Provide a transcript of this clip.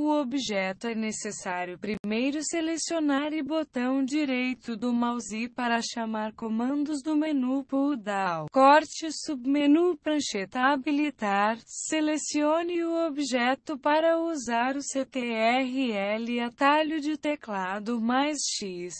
O objeto é necessário primeiro selecionar e botão direito do mouse para chamar comandos do menu pull-down. Corte submenu prancheta habilitar. Selecione o objeto para usar o CTRL atalho de teclado mais X.